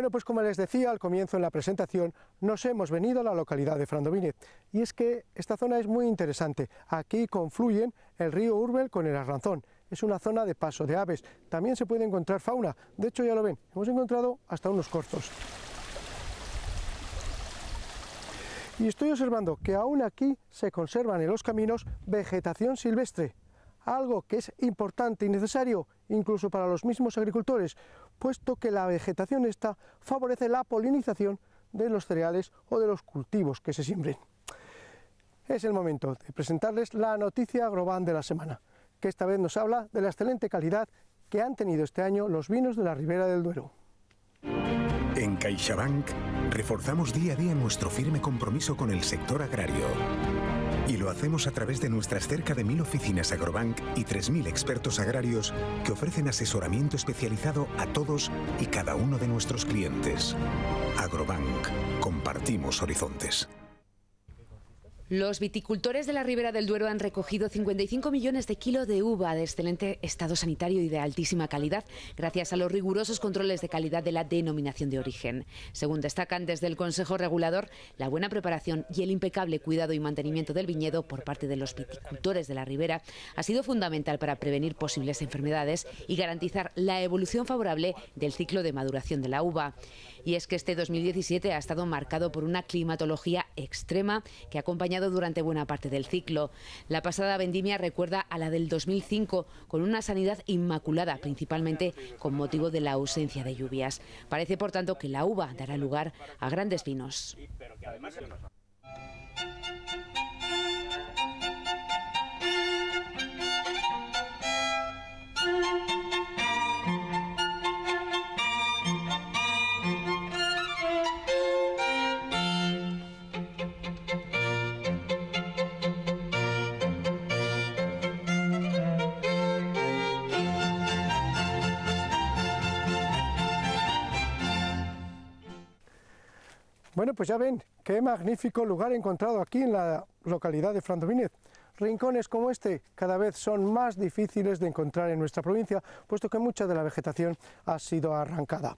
Bueno, pues como les decía al comienzo en la presentación, nos hemos venido a la localidad de Frandovínez. y es que esta zona es muy interesante. Aquí confluyen el río Urbel con el Arranzón. Es una zona de paso de aves. También se puede encontrar fauna. De hecho, ya lo ven, hemos encontrado hasta unos cortos. Y estoy observando que aún aquí se conservan en los caminos vegetación silvestre, algo que es importante y necesario incluso para los mismos agricultores, puesto que la vegetación esta favorece la polinización de los cereales o de los cultivos que se siembren. Es el momento de presentarles la noticia agrobán de la semana, que esta vez nos habla de la excelente calidad que han tenido este año los vinos de la Ribera del Duero. En CaixaBank reforzamos día a día nuestro firme compromiso con el sector agrario y lo hacemos a través de nuestras cerca de mil oficinas Agrobank y 3.000 expertos agrarios que ofrecen asesoramiento especializado a todos y cada uno de nuestros clientes. Agrobank. Compartimos horizontes. Los viticultores de la Ribera del Duero han recogido 55 millones de kilos de uva de excelente estado sanitario y de altísima calidad, gracias a los rigurosos controles de calidad de la denominación de origen. Según destacan desde el Consejo Regulador, la buena preparación y el impecable cuidado y mantenimiento del viñedo por parte de los viticultores de la Ribera ha sido fundamental para prevenir posibles enfermedades y garantizar la evolución favorable del ciclo de maduración de la uva. Y es que este 2017 ha estado marcado por una climatología extrema que ha acompañado durante buena parte del ciclo. La pasada vendimia recuerda a la del 2005 con una sanidad inmaculada, principalmente con motivo de la ausencia de lluvias. Parece, por tanto, que la uva dará lugar a grandes vinos. Bueno, pues ya ven, qué magnífico lugar encontrado aquí en la localidad de Frandomínez. Rincones como este cada vez son más difíciles de encontrar en nuestra provincia, puesto que mucha de la vegetación ha sido arrancada.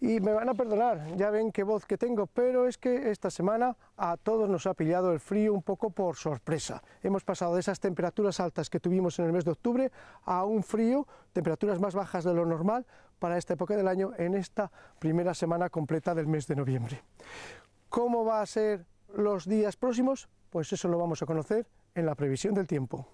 Y me van a perdonar, ya ven qué voz que tengo, pero es que esta semana a todos nos ha pillado el frío un poco por sorpresa. Hemos pasado de esas temperaturas altas que tuvimos en el mes de octubre a un frío, temperaturas más bajas de lo normal, para esta época del año en esta primera semana completa del mes de noviembre. ¿Cómo va a ser los días próximos? Pues eso lo vamos a conocer en la previsión del tiempo.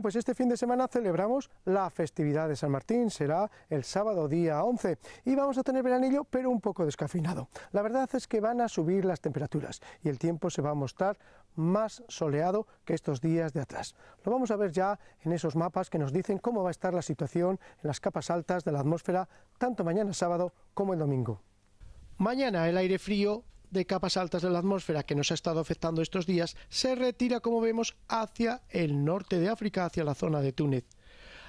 pues este fin de semana celebramos la festividad de San Martín, será el sábado día 11 y vamos a tener veranillo pero un poco descafinado. La verdad es que van a subir las temperaturas y el tiempo se va a mostrar más soleado que estos días de atrás. Lo vamos a ver ya en esos mapas que nos dicen cómo va a estar la situación en las capas altas de la atmósfera tanto mañana sábado como el domingo. Mañana el aire frío de capas altas de la atmósfera que nos ha estado afectando estos días se retira, como vemos, hacia el norte de África, hacia la zona de Túnez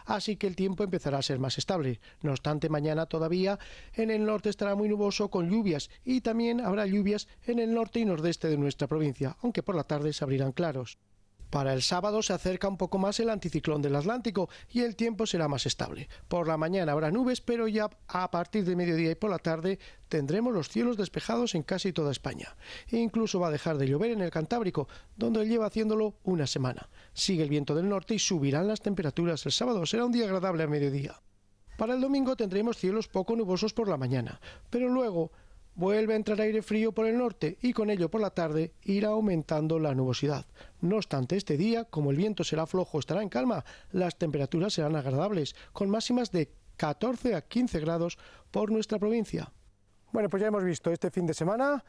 así que el tiempo empezará a ser más estable. No obstante, mañana todavía en el norte estará muy nuboso con lluvias y también habrá lluvias en el norte y nordeste de nuestra provincia, aunque por la tarde se abrirán claros. Para el sábado se acerca un poco más el anticiclón del Atlántico y el tiempo será más estable. Por la mañana habrá nubes, pero ya a partir de mediodía y por la tarde tendremos los cielos despejados en casi toda España. E incluso va a dejar de llover en el Cantábrico, donde lleva haciéndolo una semana. Sigue el viento del norte y subirán las temperaturas el sábado. Será un día agradable a mediodía. Para el domingo tendremos cielos poco nubosos por la mañana, pero luego Vuelve a entrar aire frío por el norte y con ello por la tarde irá aumentando la nubosidad. No obstante, este día, como el viento será flojo, estará en calma, las temperaturas serán agradables, con máximas de 14 a 15 grados por nuestra provincia. Bueno, pues ya hemos visto este fin de semana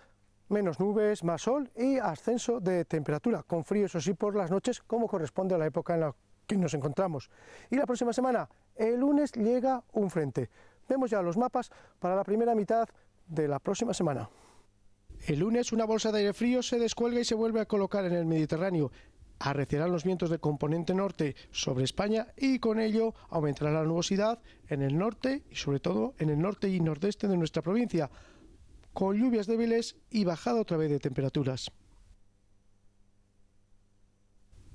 menos nubes, más sol y ascenso de temperatura, con frío eso sí por las noches, como corresponde a la época en la que nos encontramos. Y la próxima semana, el lunes, llega un frente. Vemos ya los mapas para la primera mitad de la próxima semana. El lunes una bolsa de aire frío se descuelga y se vuelve a colocar en el Mediterráneo. Arreciarán los vientos de componente norte sobre España y con ello aumentará la nubosidad en el norte y sobre todo en el norte y nordeste de nuestra provincia, con lluvias débiles y bajada otra vez de temperaturas.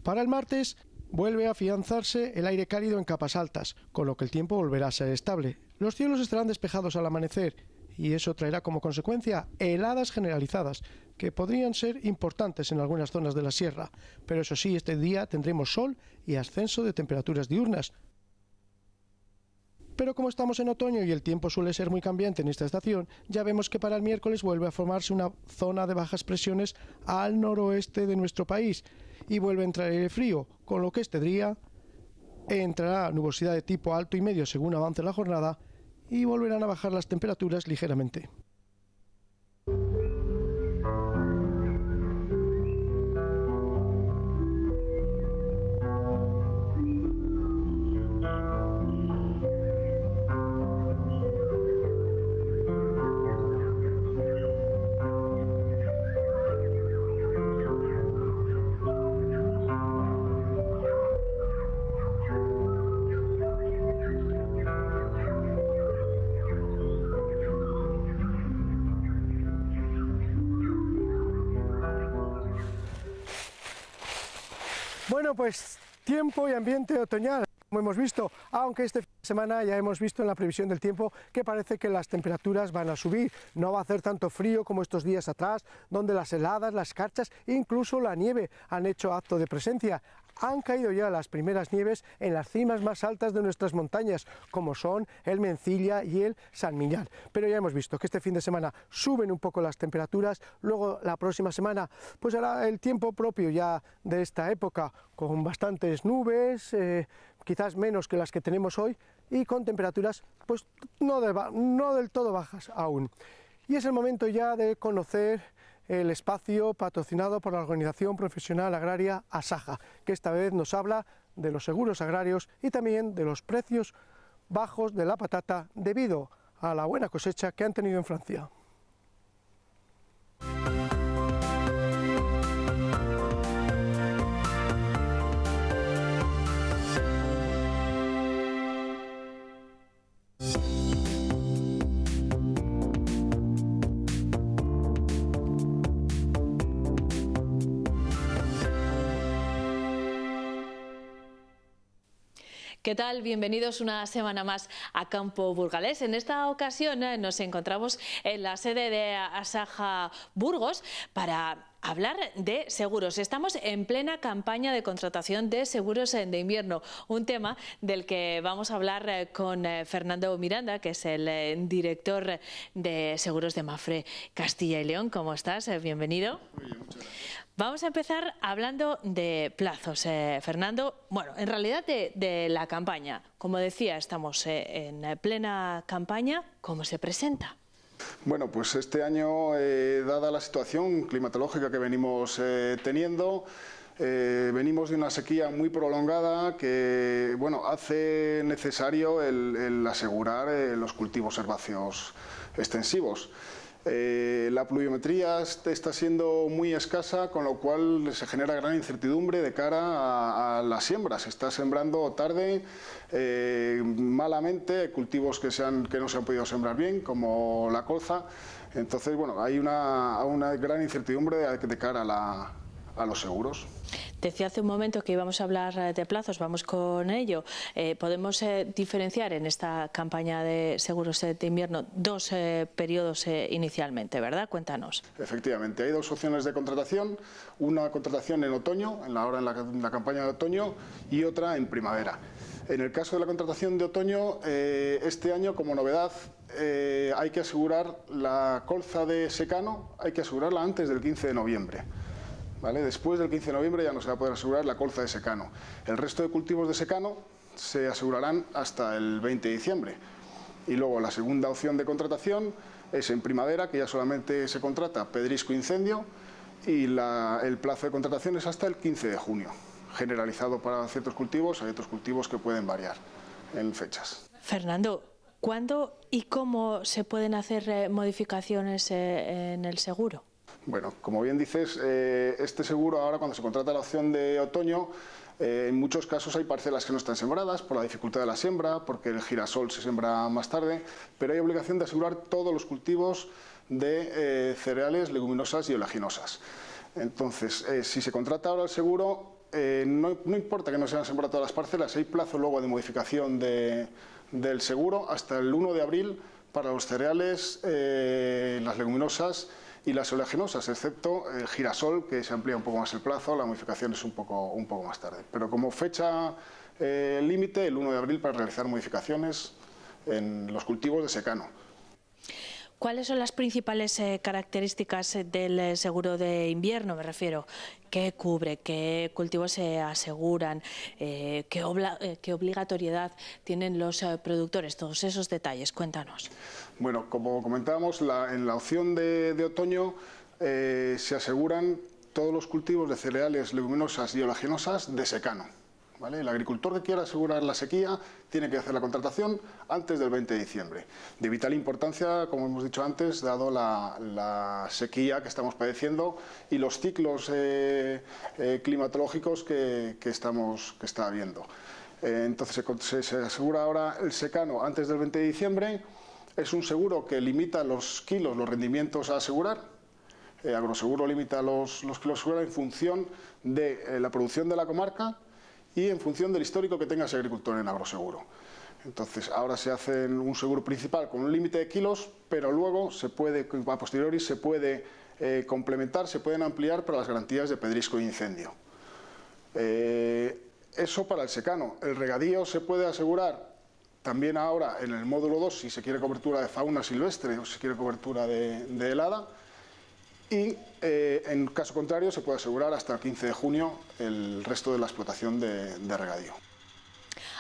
Para el martes vuelve a afianzarse el aire cálido en capas altas, con lo que el tiempo volverá a ser estable. Los cielos estarán despejados al amanecer y eso traerá como consecuencia heladas generalizadas que podrían ser importantes en algunas zonas de la sierra, pero eso sí, este día tendremos sol y ascenso de temperaturas diurnas, pero como estamos en otoño y el tiempo suele ser muy cambiante en esta estación, ya vemos que para el miércoles vuelve a formarse una zona de bajas presiones al noroeste de nuestro país y vuelve a entrar el frío, con lo que este día entrará nubosidad de tipo alto y medio según avance la jornada y volverán a bajar las temperaturas ligeramente. Bueno, pues tiempo y ambiente otoñal. Como hemos visto, aunque este fin de semana ya hemos visto en la previsión del tiempo que parece que las temperaturas van a subir, no va a hacer tanto frío como estos días atrás, donde las heladas, las carchas, e incluso la nieve han hecho acto de presencia han caído ya las primeras nieves en las cimas más altas de nuestras montañas, como son el Mencilla y el San Millán. Pero ya hemos visto que este fin de semana suben un poco las temperaturas, luego la próxima semana pues hará el tiempo propio ya de esta época, con bastantes nubes, eh, quizás menos que las que tenemos hoy y con temperaturas pues no, no del todo bajas aún. Y es el momento ya de conocer el espacio patrocinado por la Organización Profesional Agraria ASAJA, que esta vez nos habla de los seguros agrarios y también de los precios bajos de la patata debido a la buena cosecha que han tenido en Francia. ¿Qué tal? Bienvenidos una semana más a Campo Burgalés. En esta ocasión eh, nos encontramos en la sede de Asaja Burgos para hablar de seguros. Estamos en plena campaña de contratación de seguros de invierno, un tema del que vamos a hablar eh, con eh, Fernando Miranda, que es el eh, director de seguros de Mafre Castilla y León. ¿Cómo estás? Bienvenido. Vamos a empezar hablando de plazos, Fernando. Bueno, en realidad de, la campaña. Como decía, estamos en plena campaña. ¿Cómo se presenta? Bueno, pues este año, eh, dada la situación climatológica que venimos eh, teniendo, eh, venimos de una sequía muy prolongada que bueno, hace necesario el, asegurar los cultivos herbáceos extensivos. Eh, la pluviometría está siendo muy escasa, con lo cual se genera gran incertidumbre de cara a, las siembras. Se está sembrando tarde, eh, malamente, cultivos que, no se han podido sembrar bien, como la colza. Entonces, bueno, hay una, gran incertidumbre de, cara a los seguros. Decía hace un momento que íbamos a hablar eh, de plazos, vamos con ello. Eh, podemos eh, diferenciar en esta campaña de seguros de invierno dos periodos inicialmente, ¿verdad? Cuéntanos. Efectivamente, hay dos opciones de contratación, una contratación en otoño, en la hora en la, campaña de otoño, y otra en primavera. En el caso de la contratación de otoño, este año como novedad hay que asegurar la colza de secano, hay que asegurarla antes del 15 de noviembre. Después del 15 de noviembre ya no se va a poder asegurar la colza de secano. El resto de cultivos de secano se asegurarán hasta el 20 de diciembre. Y luego la segunda opción de contratación es en primavera, que ya solamente se contrata pedrisco incendio, y el plazo de contratación es hasta el 15 de junio, generalizado para ciertos cultivos, hay otros cultivos que pueden variar en fechas. Fernando, ¿cuándo y cómo se pueden hacer eh, modificaciones eh, en el seguro? Bueno, como bien dices, eh, este seguro ahora cuando se contrata la opción de otoño, eh, en muchos casos hay parcelas que no están sembradas por la dificultad de la siembra, porque el girasol se siembra más tarde, pero hay obligación de asegurar todos los cultivos de eh, cereales, leguminosas y oleaginosas. Entonces, si se contrata ahora el seguro, no, importa que no sean hayan sembrado todas las parcelas, hay plazo luego de modificación del seguro hasta el 1 de abril para los cereales, las leguminosas y las oleaginosas, excepto eh, girasol, que se amplía un poco más el plazo, la modificación es un poco, un poco más tarde. Pero como fecha eh, límite, el 1 de abril para realizar modificaciones en los cultivos de secano. ¿Cuáles son las principales eh, características eh, del eh, seguro de invierno? Me refiero, ¿qué cubre? ¿Qué cultivos se aseguran? qué, obligatoriedad tienen los productores? Todos esos detalles, cuéntanos. Bueno, como comentábamos, en la opción de, otoño se aseguran todos los cultivos de cereales, leguminosas y oleaginosas de secano el agricultor que quiera asegurar la sequía tiene que hacer la contratación antes del 20 de diciembre. De vital importancia, como hemos dicho antes, dado la, sequía que estamos padeciendo y los ciclos eh, eh, climatológicos que, estamos, que está habiendo. Eh, entonces se, asegura ahora el secano antes del 20 de diciembre. Es un seguro que limita los kilos, los rendimientos a asegurar, agroseguro limita los, kilos a asegurar en función de la producción de la comarca y en función del histórico que tenga ese agricultor en agroseguro. Entonces, ahora se hace un seguro principal con un límite de kilos, pero luego se puede, a posteriori se puede eh, complementar, se pueden ampliar para las garantías de pedrisco e incendio. Eh, eso para el secano. El regadío se puede asegurar también ahora en el módulo 2 si se quiere cobertura de fauna silvestre o si se quiere cobertura de helada y eh, en caso contrario se puede asegurar hasta el 15 de junio el resto de la explotación de, regadío.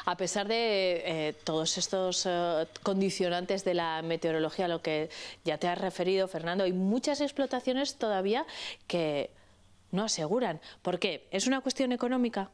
A pesar de eh, todos estos eh, condicionantes de la meteorología, a lo que ya te has referido, Fernando, hay muchas explotaciones todavía que no aseguran. ¿Por qué? ¿Es una cuestión económica?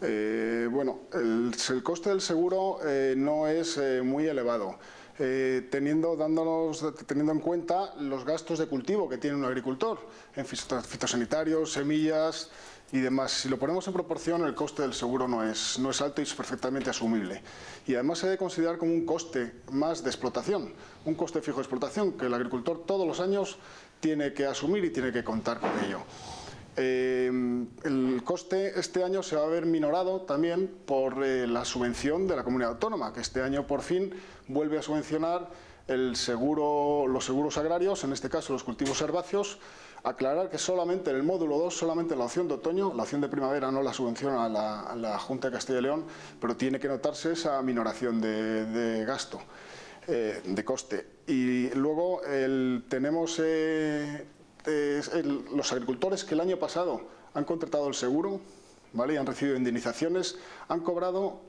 bueno, el, coste del seguro no es muy elevado. Eh, teniendo, en cuenta los gastos de cultivo que tiene un agricultor en fitosanitarios, semillas y demás. Si lo ponemos en proporción, el coste del seguro no es, no es alto y es perfectamente asumible. Y además se debe considerar como un coste más de explotación, un coste fijo de explotación que el agricultor todos los años tiene que asumir y tiene que contar con ello. Eh, el coste este año se va a ver minorado también por eh, la subvención de la comunidad autónoma, que este año por fin vuelve a subvencionar el seguro, los seguros agrarios, en este caso los cultivos herbáceos, aclarar que solamente en el módulo 2, solamente la opción de otoño, la opción de primavera no la subvenciona la, la Junta de Castilla y León, pero tiene que notarse esa minoración de, gasto, eh, de coste. Y luego tenemos los agricultores que el año pasado han contratado el seguro ¿vale? y han recibido indemnizaciones han cobrado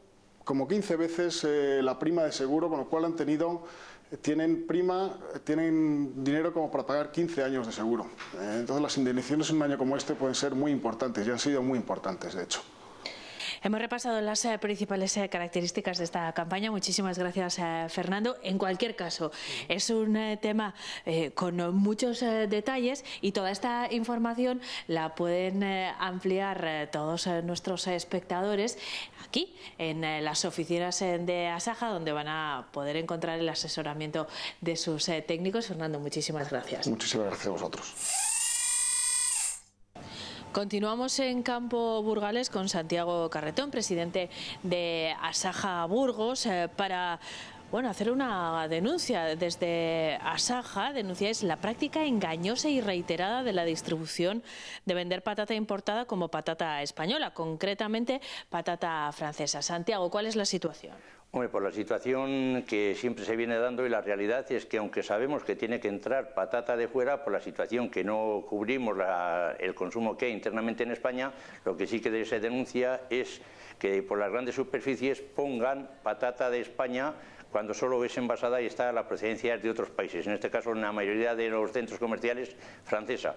como 15 veces eh, la prima de seguro, con lo cual eh, eh, tienen dinero como para pagar 15 años de seguro. entonces las indemnizaciones en un año como este pueden ser muy importantes y han sido muy importantes, de hecho. Hemos repasado las eh, principales eh, características de esta campaña. Muchísimas gracias, eh, Fernando. En cualquier caso, es un tema con muchos detalles y toda esta información la pueden ampliar todos nuestros espectadores aquí en las oficinas de Asaja, donde van a poder encontrar el asesoramiento de sus técnicos. Fernando, muchísimas gracias. Muchísimas gracias a vosotros. Continuamos en campo burgales con Santiago Carretón, presidente de Asaja Burgos, eh, para bueno, hacer una denuncia. Desde Asaja denunciáis la práctica engañosa y reiterada de la distribución de vender patata importada como patata española, concretamente patata francesa. Santiago, ¿cuál es la situación? por pues la situación que siempre se viene dando y la realidad es que aunque sabemos que tiene que entrar patata de fuera, por la situación que no cubrimos la, el consumo que hay internamente en España, lo que sí que se denuncia es que por las grandes superficies pongan patata de España cuando solo es envasada y está la procedencia de otros países, en este caso en la mayoría de los centros comerciales francesa.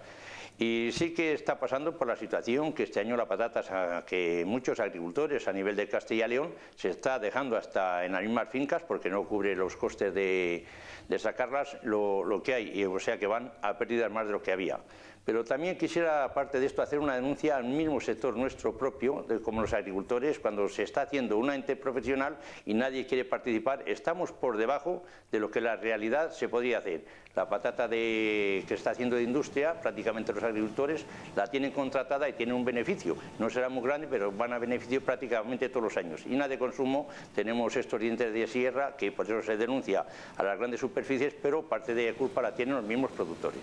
Y sí que está pasando por la situación que este año la patata, que muchos agricultores a nivel de Castilla y León se está dejando hasta en las mismas fincas porque no cubre los costes de, de sacarlas lo, que hay, o sea que van a pérdidas más de lo que había. Pero también quisiera, aparte de esto, hacer una denuncia al mismo sector nuestro propio, de, como los agricultores, cuando se está haciendo una ente profesional y nadie quiere participar, estamos por debajo de lo que la realidad se podría hacer. La patata de, que está haciendo de industria, prácticamente los agricultores la tienen contratada y tienen un beneficio. No será muy grande, pero van a beneficio prácticamente todos los años. Y nada de consumo, tenemos estos dientes de sierra, que por eso se denuncia a las grandes superficies superficies, pero parte de culpa la tienen los mismos productores.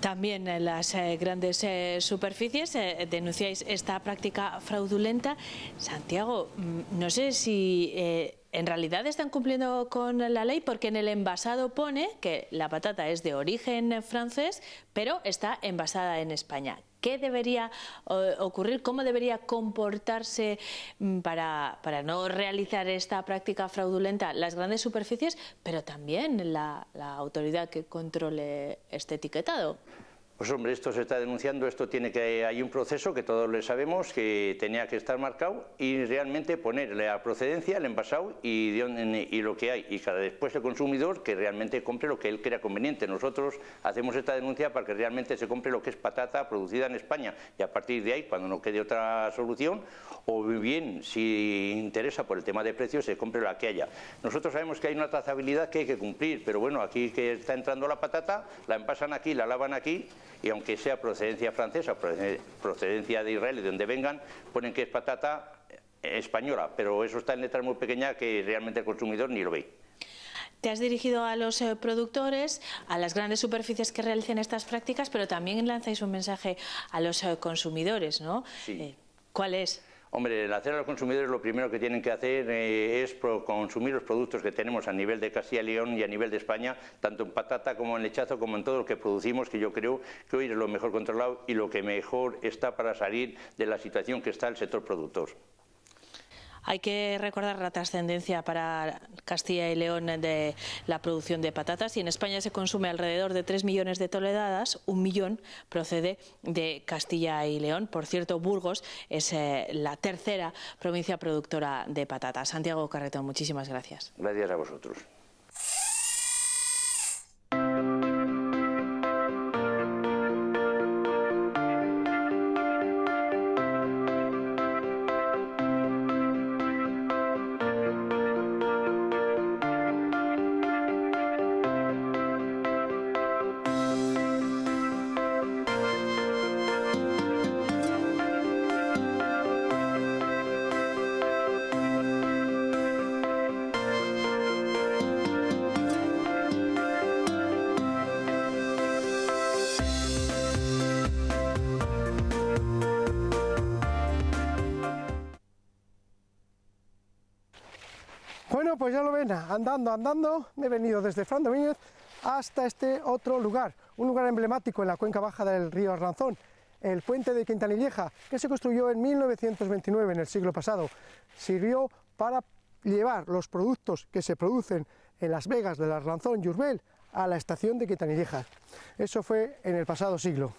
También en eh, las eh, grandes eh, superficies denunciáis esta práctica fraudulenta. Santiago, mm, no sé si en realidad están cumpliendo con la ley porque en el envasado pone que la patata es de origen francés, pero está envasada en España. ¿Qué debería eh, ocurrir? ¿Cómo debería comportarse mm, para, no realizar esta práctica fraudulenta las grandes superficies, pero también la, la autoridad que controle este etiquetado? Pues hombre, esto se está denunciando, esto tiene que hay un proceso que todos le sabemos que tenía que estar marcado y realmente ponerle la procedencia, el envasado y, y lo que hay y cada después el consumidor que realmente compre lo que él crea conveniente. Nosotros hacemos esta denuncia para que realmente se compre lo que es patata producida en España y a partir de ahí, cuando no quede otra solución, o bien si interesa por el tema de precios se compre la que haya. Nosotros sabemos que hay una trazabilidad que hay que cumplir, pero bueno, aquí que está entrando la patata, la envasan aquí, la lavan aquí y aunque sea procedencia francesa, procedencia de Israel, de donde vengan, ponen que es patata eh, española, pero eso está en letras muy pequeñas que realmente el consumidor ni lo ve. Te has dirigido a los eh, productores, a las grandes superficies que realicen estas prácticas, pero también lanzáis un mensaje a los eh, consumidores, ¿no? ¿Cuál es? Hombre, el hacer a los consumidores lo primero que tienen que hacer eh, es consumir los productos que tenemos a nivel de Castilla y León y a nivel de España, tanto en patata como en lechazo, como en todo lo que producimos, que yo creo que hoy es lo mejor controlado y lo que mejor está para salir de la situación que está el sector productor. Hay que recordar la trascendencia para Castilla y León de la producción de patatas y en España se consume alrededor de 3 millones de toledadas, un millón procede de Castilla y León. Por cierto, Burgos es eh, la tercera provincia productora de patatas. Santiago Carretón, muchísimas gracias. Gracias a vosotros. Bueno, pues ya lo ven, andando, andando, me he venido desde Fran Domínguez hasta este otro lugar, un lugar emblemático en la cuenca baja del río Arlanzón, el puente de Quintanilleja, que se construyó en 1929, en el siglo pasado. Sirvió para llevar los productos que se producen en Las Vegas del Arlanzón y Urbel a la estación de Quintanilleja. Eso fue en el pasado siglo.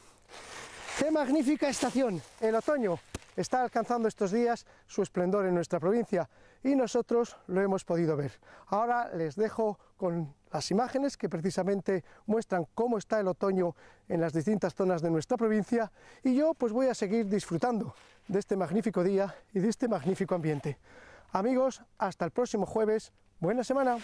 ¡Qué magnífica estación! El otoño, está alcanzando estos días su esplendor en nuestra provincia y nosotros lo hemos podido ver. Ahora les dejo con las imágenes que precisamente muestran cómo está el otoño en las distintas zonas de nuestra provincia y yo pues voy a seguir disfrutando de este magnífico día y de este magnífico ambiente. Amigos, hasta el próximo jueves. Buena semana.